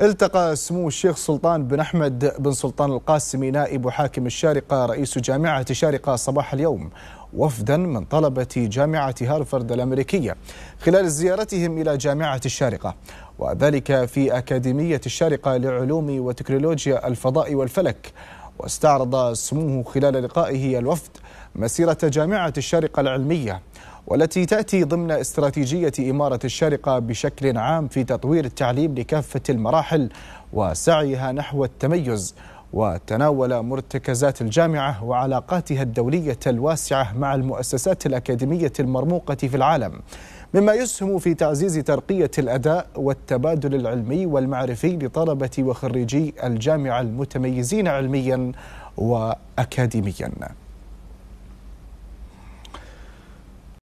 التقى سمو الشيخ سلطان بن أحمد بن سلطان القاسمي نائب حاكم الشارقة رئيس جامعة الشارقه صباح اليوم وفدا من طلبة جامعة هارفارد الأمريكية خلال زيارتهم إلى جامعة الشارقة وذلك في أكاديمية الشارقة لعلوم وتكنولوجيا الفضاء والفلك واستعرض سموه خلال لقائه الوفد مسيرة جامعة الشارقة العلمية والتي تأتي ضمن استراتيجية إمارة الشارقة بشكل عام في تطوير التعليم لكافة المراحل وسعيها نحو التميز وتناول مرتكزات الجامعة وعلاقاتها الدولية الواسعة مع المؤسسات الأكاديمية المرموقة في العالم مما يسهم في تعزيز ترقية الأداء والتبادل العلمي والمعرفي لطلبة وخريجي الجامعة المتميزين علميا وأكاديميا